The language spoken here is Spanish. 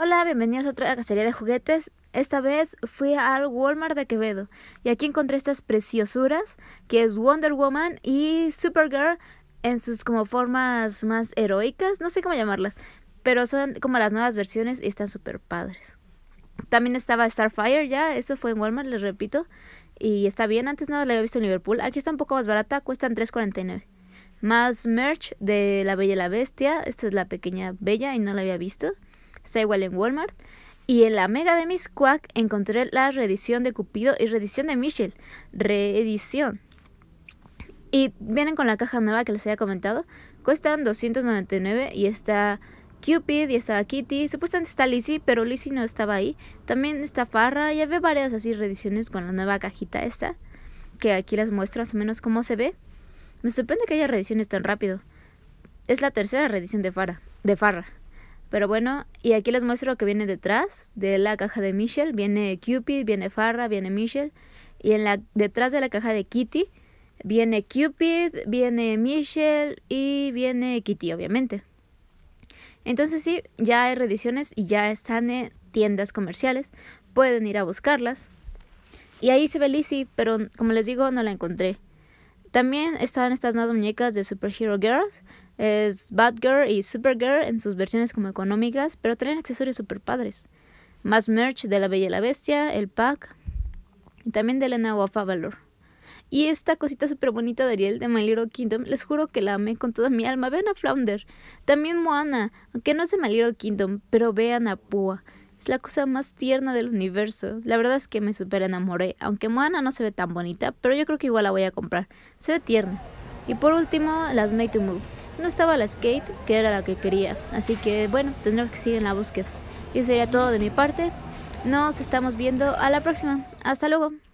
Hola, bienvenidos a otra cacería de juguetes. Esta vez fui al Walmart de Quevedo y aquí encontré estas preciosuras que es Wonder Woman y Supergirl en sus como formas más heroicas, no sé cómo llamarlas, pero son como las nuevas versiones y están súper padres. También estaba Starfire ya, eso fue en Walmart, les repito, y está bien, antes no la había visto en Liverpool, aquí está un poco más barata, cuestan 3.49. Más merch de La Bella y la Bestia, esta es la pequeña Bella y no la había visto. Está igual en Walmart. Y en la mega de Miss Quack encontré la reedición de Cupido y reedición de Michelle. Reedición. Y vienen con la caja nueva que les había comentado. Cuestan 299 y está Cupid y está Kitty. Supuestamente está Lizzie, pero Lizzie no estaba ahí. También está Farra. Y había varias así reediciones con la nueva cajita esta. Que aquí las muestro más o menos cómo se ve. Me sorprende que haya reediciones tan rápido. Es la tercera reedición de Farra. De Farra. Pero bueno, y aquí les muestro lo que viene detrás de la caja de Michelle. Viene Cupid, viene Farra viene Michelle. Y en la, detrás de la caja de Kitty viene Cupid, viene Michelle y viene Kitty, obviamente. Entonces sí, ya hay reediciones y ya están en tiendas comerciales. Pueden ir a buscarlas. Y ahí se ve Lizzie, pero como les digo, no la encontré. También están estas nuevas muñecas de Superhero Girls, es Girl y Girl en sus versiones como económicas, pero traen accesorios super padres. Más merch de La Bella y la Bestia, el pack, y también de Elena Wafa Valor. Y esta cosita super bonita de Ariel de My Little Kingdom, les juro que la amé con toda mi alma. Vean a Flounder, también Moana, aunque no es de My Little Kingdom, pero vean a Pua. Es la cosa más tierna del universo. La verdad es que me super enamoré. Aunque Moana no se ve tan bonita, pero yo creo que igual la voy a comprar. Se ve tierna. Y por último, las Made to Move. No estaba la Skate, que era la que quería. Así que bueno, tendremos que seguir en la búsqueda. Y eso sería todo de mi parte. Nos estamos viendo a la próxima. Hasta luego.